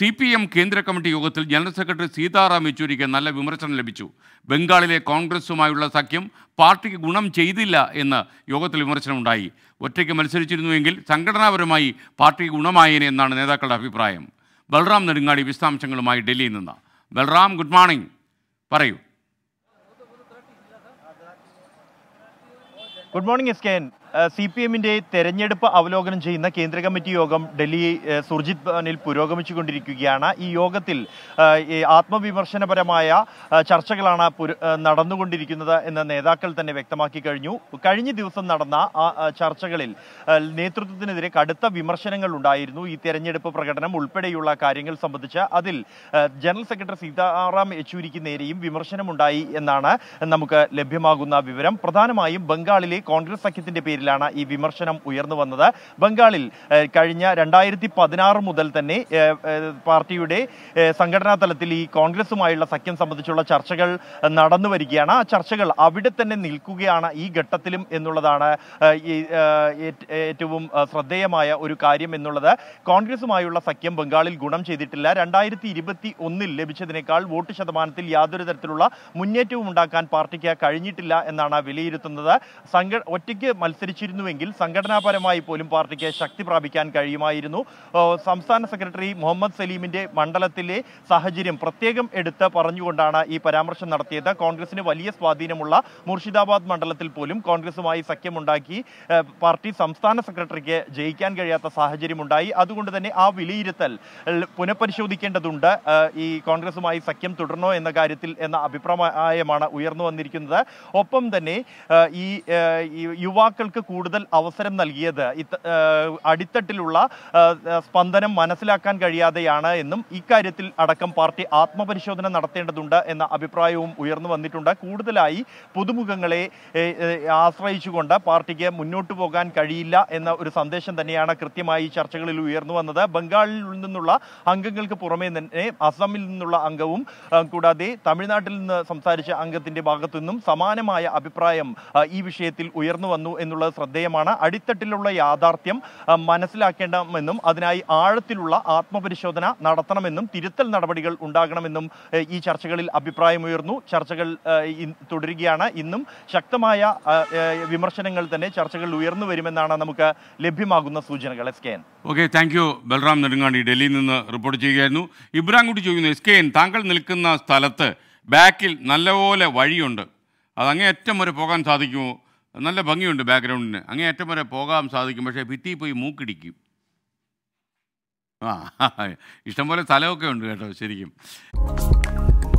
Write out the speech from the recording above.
C P M കേന്ദ്ര committee യോഗത്തിൽ general secretary Sitaram യെച്ചൂരിക്ക് നല്ല വിമർശനം ലഭിച്ചു ബംഗാളിലെ കോൺഗ്രസുമായുള്ള സഖ്യം പാർട്ടിക്ക് ഗുണം ചെയ്തില്ല എന്ന് യോഗത്തിൽ വിമർശനമുണ്ടായി ഒറ്റയ്ക്ക് മത്സരിച്ചിരുന്നുവെങ്കിൽ സംഘടനാപരമായി പാർട്ടിക്ക് ഗുണമായേനെ എന്നാണ് നേതാക്കളുടെ അഭിപ്രായം ബൽറാം നെടുങ്ങാടി വിശദാംശങ്ങളുമായി ഡൽഹിയിൽ നിന്ന് ബൽറാം ഗുഡ് മോർണിംഗ് പറയൂ good morning S K C P എമ്മിന്റെ തെരഞ്ഞെടുപ്പ് അവലോകനം ചെയ്യുന്ന കേന്ദ്ര കമ്മിറ്റി യോഗം ഡൽഹി സുർജിത് ഭവനിൽ പുരോഗമിച്ചുകൊണ്ടിരിക്കുകയാണ് ഈ യോഗത്തിൽ ആത്മവിമർശനപരമായ ചർച്ചകളാണ് നടന്നുകൊണ്ടിരിക്കുന്നത് എന്ന് നേതാക്കൾ തന്നെ വ്യക്തമാക്കി കഴിഞ്ഞു കഴിഞ്ഞ ദിവസം നടന്ന ചർച്ചകളിൽ നേതൃത്വത്തിനെതിരെ കടുത്ത വിമർശനങ്ങൾ ഉണ്ടായിരുന്നു ഈ തെരഞ്ഞെടുപ്പ് പ്രകടനം ഉൾപ്പെടെയുള്ള കാര്യങ്ങൾ സംബന്ധിച്ച് അതിൽ ജനറൽ സെക്രട്ടറി സീതാറാം യെച്ചൂരിക്ക് നേരെയും വിമർശനമുണ്ടായി എന്നാണ് നമുക്ക് ലഭ്യമാകുന്ന വിവരം പ്രധാനമായും ബംഗാളിലെ കോൺഗ്രസ് സഖ്യത്തിന്റെ പേരിൽ അടിസ്ഥാനത്തിലാണ് ഈ വിമർശനം ഉയർന്നു വന്നത് ബംഗാളിൽ കഴിഞ്ഞ രണ്ടായിരത്തി പതിനാറ് മുതൽ തന്നെ പാർട്ടിയുടെ സംഘടനാ തലത്തിൽ ഈ കോൺഗ്രസുമായുള്ള സഖ്യം സംബന്ധിച്ചുള്ള ചർച്ചകൾ നടന്നു വരികയാണ് ആ ചർച്ചകൾ അവിടെ തന്നെ നിൽക്കുകയാണ് ഈ ഘട്ടത്തിലും എന്നുള്ളതാണ് ഏറ്റവും ശ്രദ്ധേയമായ ഒരു കാര്യം എന്നുള്ളത് കോൺഗ്രസുമായുള്ള സഖ്യം ബംഗാളിൽ ഗുണം ചെയ്തിട്ടില്ല രണ്ടായിരത്തി ഇരുപത്തി ഒന്നിൽ ലഭിച്ചതിനേക്കാൾ വോട്ട് ശതമാനത്തിൽ യാതൊരു തരത്തിലുള്ള മുന്നേറ്റവും ഉണ്ടാക്കാൻ പാർട്ടിക്ക് കഴിഞ്ഞിട്ടില്ല എന്നാണ് വിലയിരുത്തുന്നത് സംഘ ഒറ്റയ്ക്ക് മത്സരിച്ച് മത്സരിച്ചിരുന്നുവെങ്കിൽ സംഘടനാപരമായി പോലും പാർട്ടിക്ക് ശക്തി പ്രാപിക്കാൻ കഴിയുമായിരുന്നു സംസ്ഥാന സെക്രട്ടറി മുഹമ്മദ് സലീമിന്റെ മണ്ഡലത്തിലെ സാഹചര്യം പ്രത്യേകം എടുത്ത് പറഞ്ഞുകൊണ്ടാണ് ഈ പരാമർശം നടത്തിയത് കോൺഗ്രസിന് വലിയ സ്വാധീനമുള്ള മുർഷിദാബാദ് മണ്ഡലത്തിൽ പോലും കോൺഗ്രസുമായി സഖ്യമുണ്ടാക്കി പാർട്ടി സംസ്ഥാന സെക്രട്ടറിക്ക് ജയിക്കാൻ കഴിയാത്ത സാഹചര്യമുണ്ടായി അതുകൊണ്ട് തന്നെ ആ വിലയിരുത്തൽ പുനഃപരിശോധിക്കേണ്ടതുണ്ട് ഈ കോൺഗ്രസുമായി സഖ്യം തുടരണോ എന്ന കാര്യത്തിൽ എന്ന അഭിപ്രായമാണ് ഉയർന്നു വന്നിരിക്കുന്നത് ഒപ്പം തന്നെ ഈ യുവാക്കൾക്ക് ജനങ്ങൾക്ക് കൂടുതൽ അവസരം നൽകിയത് അടിത്തട്ടിലുള്ള സ്പന്ദനം മനസ്സിലാക്കാൻ കഴിയാതെയാണ് എന്നും ഇക്കാര്യത്തിൽ അടക്കം പാർട്ടി ആത്മപരിശോധന നടത്തേണ്ടതുണ്ട് എന്ന അഭിപ്രായവും ഉയർന്നു വന്നിട്ടുണ്ട് കൂടുതലായി പുതുമുഖങ്ങളെ ആശ്രയിച്ചുകൊണ്ട് പാർട്ടിക്ക് മുന്നോട്ട് പോകാൻ കഴിയില്ല എന്ന ഒരു സന്ദേശം തന്നെയാണ് കൃത്യമായി ചർച്ചകളിൽ ഉയർന്നു വന്നത് ബംഗാളിൽ നിന്നുള്ള അംഗങ്ങൾക്ക് പുറമേ തന്നെ അസമിൽ നിന്നുള്ള അംഗവും കൂടാതെ തമിഴ്നാട്ടിൽ നിന്ന് സംസാരിച്ച അംഗത്തിന്റെ ഭാഗത്തു നിന്നും സമാനമായ അഭിപ്രായം ഈ വിഷയത്തിൽ ഉയർന്നു വന്നു എന്നുള്ള എന്നുള്ളത് ശ്രദ്ധേയമാണ് അടിത്തട്ടിലുള്ള യാഥാർത്ഥ്യം മനസ്സിലാക്കേണ്ടമെന്നും അതിനായി ആഴത്തിലുള്ള ആത്മപരിശോധന നടത്തണമെന്നും തിരുത്തൽ നടപടികൾ ഉണ്ടാകണമെന്നും ഈ ചർച്ചകളിൽ അഭിപ്രായമുയർന്നു ചർച്ചകൾ തുടരുകയാണ് ഇന്നും ശക്തമായ വിമർശനങ്ങൾ തന്നെ ചർച്ചകളിൽ ഉയർന്നു വരുമെന്നാണ് നമുക്ക് ലഭ്യമാകുന്ന സൂചനകൾ S K N okay thank you Balram Nedungadi ഡൽഹിയിൽ നിന്ന് റിപ്പോർട്ട് ചെയ്യുകയായിരുന്നു ഇബ്രാൻകുട്ടി ചോദിക്കുന്നു എസ് കെ എൻ താങ്കൾ നിൽക്കുന്ന സ്ഥലത്ത് ബാക്കിൽ നല്ലപോലെ വഴിയുണ്ട് അത് ഏറ്റവും വരെ പോകാൻ സാധിക്കുമോ നല്ല ഭംഗിയുണ്ട് ബാക്ക്ഗ്രൗണ്ടിന് അങ്ങേ അറ്റം വരെ പോകാൻ സാധിക്കും പക്ഷേ ഭിത്തിയിൽ പോയി മൂക്കിടിക്കും ആ ഇഷ്ടംപോലെ സ്ഥലമൊക്കെ ഉണ്ട് കേട്ടോ ശരിക്കും